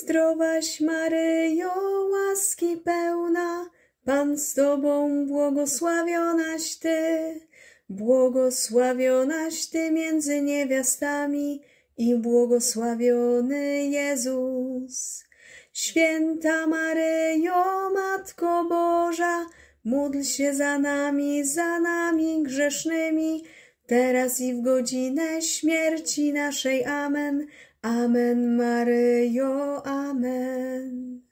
Zdrowaś Maryjo, łaski pełna, Pan z Tobą błogosławionaś Ty, błogosławionaś Ty między niewiastami i błogosławiony Jezus. Święta Maryjo, Matko Boża, módl się za nami, za nami grzesznymi, teraz i w godzinę śmierci naszej. Amen. Amen, Maryjo, Amen.